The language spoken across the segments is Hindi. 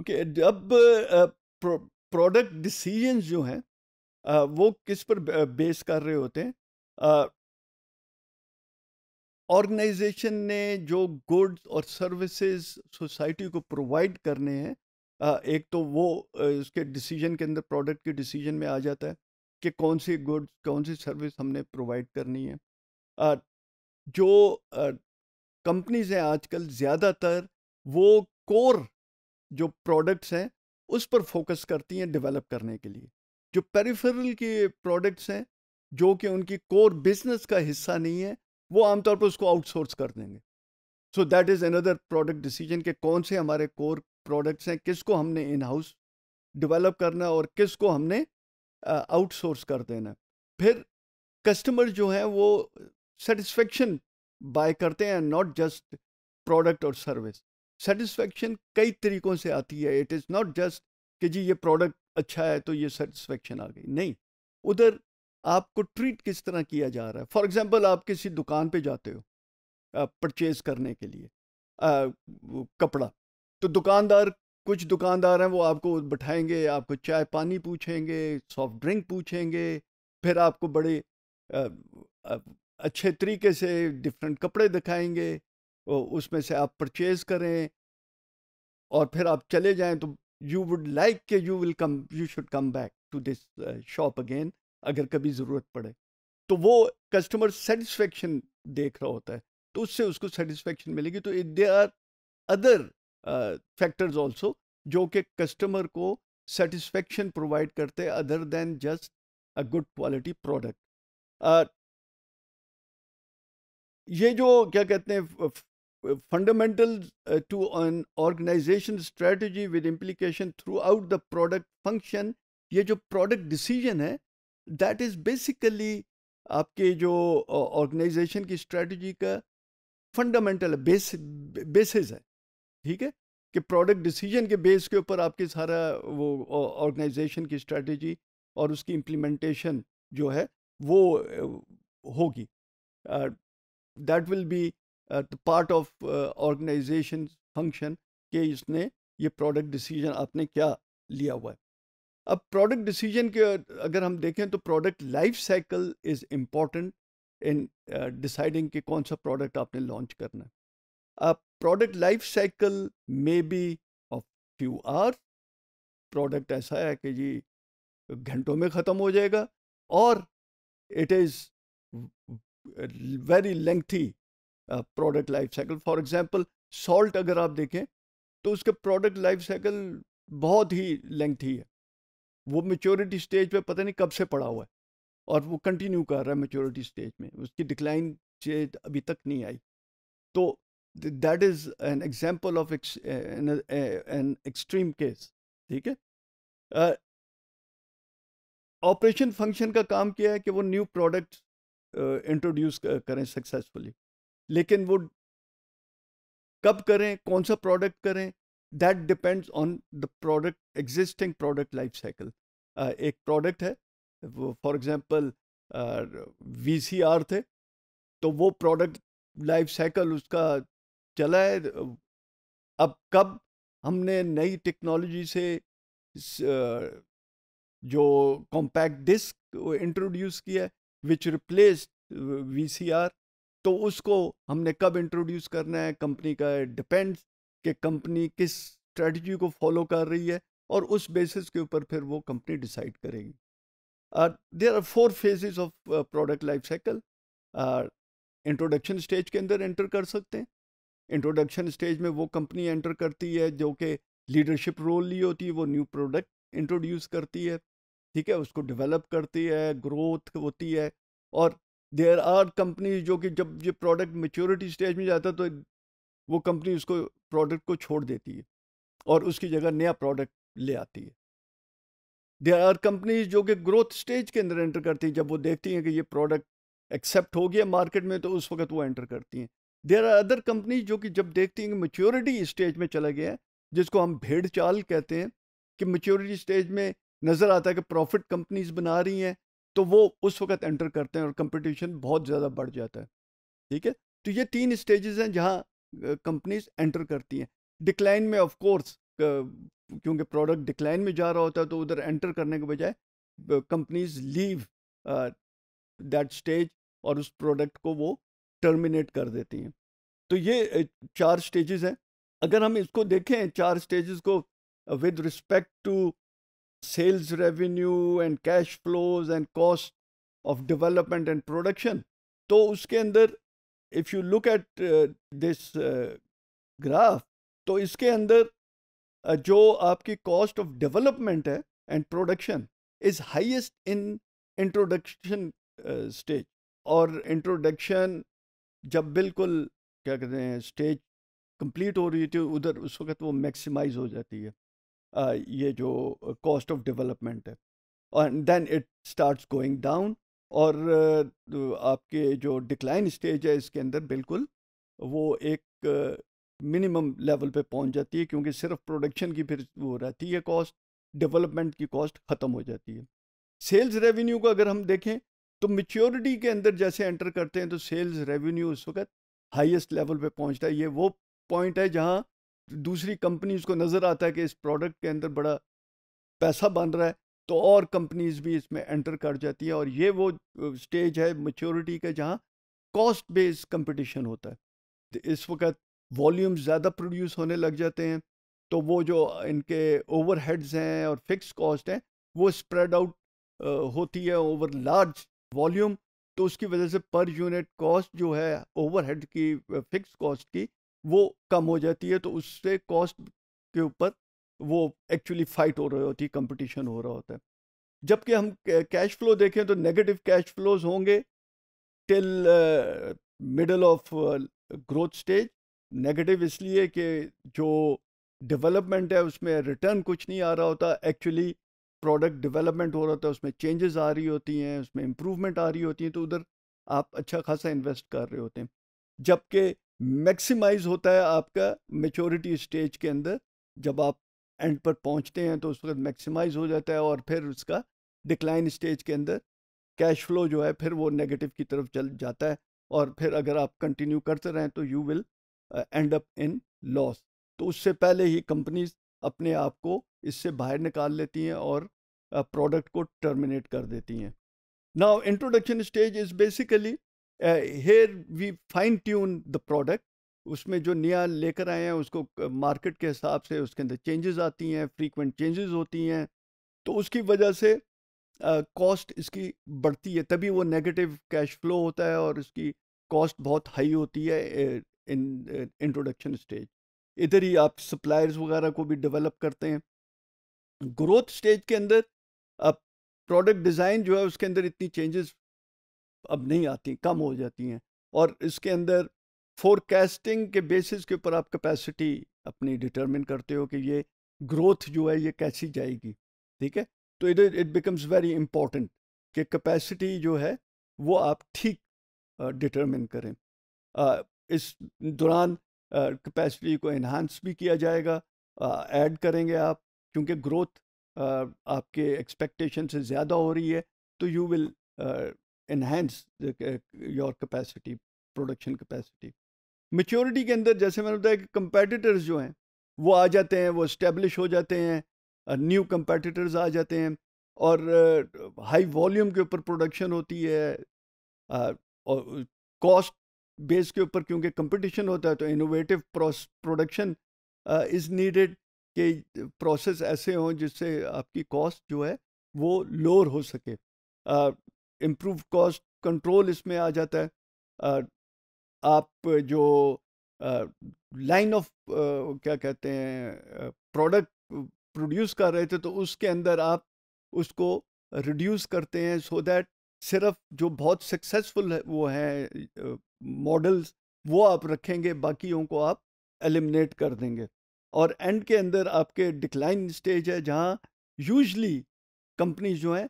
ओके okay, अब प्रोडक्ट डिसीजंस जो हैं वो किस पर बेस कर रहे होते हैं ऑर्गेनाइजेशन ने जो गुड्स और सर्विसेज सोसाइटी को प्रोवाइड करने हैं एक तो वो उसके डिसीजन के अंदर प्रोडक्ट के डिसीजन में आ जाता है कि कौन सी गुड्स कौन सी सर्विस हमने प्रोवाइड करनी है जो कंपनीज हैं आजकल ज़्यादातर वो कोर जो प्रोडक्ट्स हैं उस पर फोकस करती हैं डेवलप करने के लिए जो पेरिफेरल के प्रोडक्ट्स हैं जो कि उनकी कोर बिजनेस का हिस्सा नहीं है वो आमतौर पर उसको आउटसोर्स कर देंगे so that is another product decision के कौन से हमारे कोर प्रोडक्ट्स हैं किसको हमने इन हाउस डेवलप करना और किसको हमने आउटसोर्स कर देना फिर कस्टमर जो है वो सेटिस्फेक्शन बाय करते हैं नॉट जस्ट प्रोडक्ट और सर्विस सेटिस्फेक्शन कई तरीक़ों से आती है इट इज़ नॉट जस्ट कि जी ये प्रोडक्ट अच्छा है तो ये सेटिस्फेक्शन आ गई नहीं उधर आपको ट्रीट किस तरह किया जा रहा है फॉर एग्ज़ाम्पल आप किसी दुकान पे जाते हो परचेज़ करने के लिए आ, कपड़ा तो दुकानदार कुछ दुकानदार हैं वो आपको बैठाएंगे आपको चाय पानी पूछेंगे सॉफ्ट ड्रिंक पूछेंगे फिर आपको बड़े आ, आ, अच्छे तरीके से डिफरेंट कपड़े दिखाएंगे उसमें से आप परचेज करें और फिर आप चले जाएं तो यू वुड लाइक के you will come you should come back to this shop again अगर कभी ज़रूरत पड़े तो वो कस्टमर सेटिस्फेक्शन देख रहा होता है तो उससे उसको सेटिस्फेक्शन मिलेगी तो they are other factors also जो कि कस्टमर को सेटिस्फेक्शन प्रोवाइड करते हैं other than just a good quality product ये जो क्या कहते हैं fundamental uh, to an organization strategy with implication throughout the product function ये जो product decision है that is basically आपके जो ऑर्गेनाइजेशन की स्ट्रेटजी का फंडामेंटल बेस बेसिस है ठीक है कि प्रोडक्ट डिसीजन के बेस के ऊपर आपके सारा वो ऑर्गेनाइजेशन की स्ट्रेटजी और उसकी इम्प्लीमेंटेशन जो है वो होगी that will be part of organisation function कि इसने ये प्रोडक्ट डिसीजन आपने क्या लिया हुआ है अब प्रोडक्ट डिसीजन के अगर हम देखें तो product life cycle is important in deciding कि कौन सा प्रोडक्ट आपने लॉन्च करना है अब product life cycle may be of few are product ऐसा है कि जी घंटों में ख़त्म हो जाएगा और it is very lengthy product life cycle for example salt अगर आप देखें तो उसका प्रोडक्ट लाइफ साइकिल बहुत ही लेंथी है वो मेच्योरिटी स्टेज पे पता नहीं कब से पड़ा हुआ है और वो कंटिन्यू कर रहा है मेच्योरिटी स्टेज में उसकी डिक्लाइन चेज अभी तक नहीं आई तो that is an example of an extreme case ठीक है ऑपरेशन uh, फंक्शन का काम किया है कि वो न्यू प्रोडक्ट इंट्रोड्यूस करें सक्सेसफुली लेकिन वो कब करें कौन सा प्रोडक्ट करें that depends on the product existing product life cycle एक प्रोडक्ट है वो for example V C R थे तो वो प्रोडक्ट लाइफ साइकिल उसका चला है अब कब हमने नई टेक्नोलॉजी से जो कॉम्पैक्ट डिस्क इंट्रोड्यूस किया है which replace V C R तो उसको हमने कब इंट्रोड्यूस करना है कंपनी का डिपेंड्स कि कंपनी किस स्ट्रेटजी को फॉलो कर रही है और उस बेसिस के ऊपर फिर वो कंपनी डिसाइड करेगी there are four phases of product life cycle introduction stage के अंदर एंटर कर सकते हैं इंट्रोडक्शन स्टेज में वो कंपनी एंटर करती है जो कि लीडरशिप रोल ली होती है वो न्यू प्रोडक्ट इंट्रोड्यूस करती है ठीक है उसको डेवलप करती है ग्रोथ होती है और देयर आर कंपनीज जो कि जब ये प्रोडक्ट मेच्योरिटी स्टेज में जाता तो वो कंपनी उसको प्रोडक्ट को छोड़ देती है और उसकी जगह नया प्रोडक्ट ले आती है देर आर कंपनीज जो कि ग्रोथ स्टेज के अंदर एंटर करती हैं जब वो देखती हैं कि ये प्रोडक्ट एक्सेप्ट हो गया मार्केट में तो उस वक्त वो एंटर करती हैं देर आर अदर कंपनीज जो कि जब देखती हैं कि मच्योरिटी स्टेज में चला गया है जिसको हम भेड़ चाल कहते हैं कि मच्योरिटी स्टेज में नज़र आता है कि प्रॉफिट कंपनीज बना रही हैं तो वो उस वक्त एंटर करते हैं और कंपटीशन बहुत ज़्यादा बढ़ जाता है ठीक है तो ये तीन स्टेजेस हैं जहाँ कंपनीज एंटर करती हैं डिक्लाइन में ऑफ कोर्स क्योंकि प्रोडक्ट डिक्लाइन में जा रहा होता है तो उधर एंटर करने के बजाय कंपनीज लीव दैट स्टेज और उस प्रोडक्ट को वो टर्मिनेट कर देती हैं तो ये चार स्टेजेस हैं अगर हम इसको देखें चार स्टेजेस को with respect to sales revenue and cash flows and cost of development and production तो उसके अंदर if you look at this graph तो इसके अंदर uh, जो आपकी कॉस्ट ऑफ डेवलपमेंट है and production is highest in introduction stage और इंट्रोडक्शन जब बिल्कुल क्या कहते हैं स्टेज कंप्लीट हो रही थी उधर उस वक्त वो मैक्सिमाइज हो जाती है ये जो कॉस्ट ऑफ डेवलपमेंट है और then it starts going down और आपके जो डिक्लाइन स्टेज है इसके अंदर बिल्कुल वो एक मिनिमम लेवल पे पहुंच जाती है क्योंकि सिर्फ प्रोडक्शन की फिर वो रहती है कॉस्ट डेवलपमेंट की कॉस्ट ख़त्म हो जाती है सेल्स रेवेन्यू को अगर हम देखें तो मेच्योरिटी के अंदर जैसे एंटर करते हैं तो सेल्स रेवेन्यू उस वक्त हाईएस्ट लेवल पे पहुंचता है ये वो पॉइंट है जहां दूसरी कंपनीज को नज़र आता है कि इस प्रोडक्ट के अंदर बड़ा पैसा बन रहा है तो और कंपनीज भी इसमें एंटर कर जाती है और ये वो स्टेज है मच्योरिटी का जहाँ कॉस्ट बेस्ड कंपटीशन होता है तो इस वक्त वॉल्यूम ज़्यादा प्रोड्यूस होने लग जाते हैं तो वो जो इनके ओवर हेड्स हैं और फिक्स कॉस्ट हैं वो स्प्रेड आउट होती है ओवर लार्ज वॉल्यूम तो उसकी वजह से पर यूनिट कॉस्ट जो है ओवर हेड की फिक्स कॉस्ट की वो कम हो जाती है तो उससे कॉस्ट के ऊपर वो एक्चुअली फाइट हो रही होती है कंपटीशन हो रहा होता है जबकि हम कैश फ्लो देखें तो नेगेटिव कैश फ्लोज होंगे till middle of growth stage negative इसलिए कि जो डेवलपमेंट है उसमें रिटर्न कुछ नहीं आ रहा होता एक्चुअली प्रोडक्ट डेवलपमेंट हो रहा होता है उसमें चेंजेस आ रही होती हैं उसमें इम्प्रूवमेंट आ रही होती हैं तो उधर आप अच्छा खासा इन्वेस्ट कर रहे होते हैं जबकि मैक्सिमाइज होता है आपका मेचोरिटी स्टेज के अंदर जब आप एंड पर पहुंचते हैं तो उस वक्त मैक्सिमाइज हो जाता है और फिर उसका डिक्लाइन स्टेज के अंदर कैश फ्लो जो है फिर वो नेगेटिव की तरफ चल जाता है और फिर अगर आप कंटिन्यू करते रहें तो you will end up in loss तो उससे पहले ही कंपनीज अपने आप को इससे बाहर निकाल लेती हैं और प्रोडक्ट को टर्मिनेट कर देती हैं now introduction stage is basically here we fine tune the product उसमें जो नया लेकर आए हैं उसको मार्केट के हिसाब से उसके अंदर चेंजेस आती हैं फ्रीक्वेंट चेंजेस होती हैं तो उसकी वजह से कॉस्ट uh, इसकी बढ़ती है तभी वो नेगेटिव कैश फ्लो होता है और इसकी कॉस्ट बहुत हाई होती है इन इंट्रोडक्शन स्टेज इधर ही आप सप्लायर्स वगैरह को भी डेवलप करते हैं ग्रोथ स्टेज के अंदर प्रोडक्ट डिज़ाइन जो है उसके अंदर इतनी चेंजेस अब नहीं आती कम हो जाती हैं और इसके अंदर फोरकास्टिंग के बेसिस के ऊपर आप कैपेसिटी अपनी डिटरमिन करते हो कि ये ग्रोथ जो है ये कैसी जाएगी ठीक है तो इधर इट बिकम्स वेरी इम्पोर्टेंट कि कैपेसिटी जो है वो आप ठीक डिटरमिन करें इस दौरान कैपेसिटी को इन्हांस भी किया जाएगा ऐड करेंगे आप क्योंकि ग्रोथ आपके एक्सपेक्टेशन से ज़्यादा हो रही है तो you will enhance your capacity production capacity maturity के अंदर जैसे मैंने बताया कि कंपेटिटर्स जो हैं वो आ जाते हैं वो इस्टेब्लिश हो जाते हैं न्यू कंपेटिटर्स आ जाते हैं और हाई वॉल्यूम के ऊपर प्रोडक्शन होती है और कॉस्ट बेस के ऊपर क्योंकि कंपटीशन होता है तो इनोवेटिव प्रोडक्शन इज़ नीडेड कि प्रोसेस ऐसे हों जिससे आपकी कॉस्ट जो है वो लोअर हो सके इम्प्रूव कॉस्ट कंट्रोल इसमें आ जाता है आप जो लाइन ऑफ क्या कहते हैं प्रोडक्ट प्रोड्यूस कर रहे थे तो उसके अंदर आप उसको रिड्यूस करते हैं सो so दैट सिर्फ जो बहुत सक्सेसफुल है, वो हैं मॉडल्स वो आप रखेंगे बाकियों को आप एलिमिनेट कर देंगे और एंड के अंदर आपके डिक्लाइन स्टेज है जहाँ यूजली कंपनीज जो हैं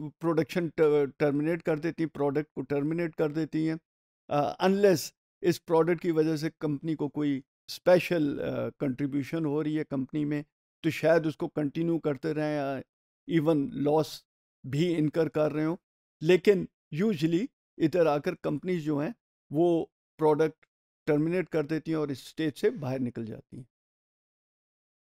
प्रोडक्शन टर्मिनेट कर देती हैं प्रोडक्ट को टर्मिनेट कर देती हैं अनलेस इस प्रोडक्ट की वजह से कंपनी को कोई स्पेशल कंट्रीब्यूशन हो रही है कंपनी में तो शायद उसको कंटिन्यू करते रहें इवन लॉस भी इनकर कर रहे हो लेकिन यूजली इधर आकर कंपनीज जो हैं वो प्रोडक्ट टर्मिनेट कर देती हैं और इस स्टेज से बाहर निकल जाती हैं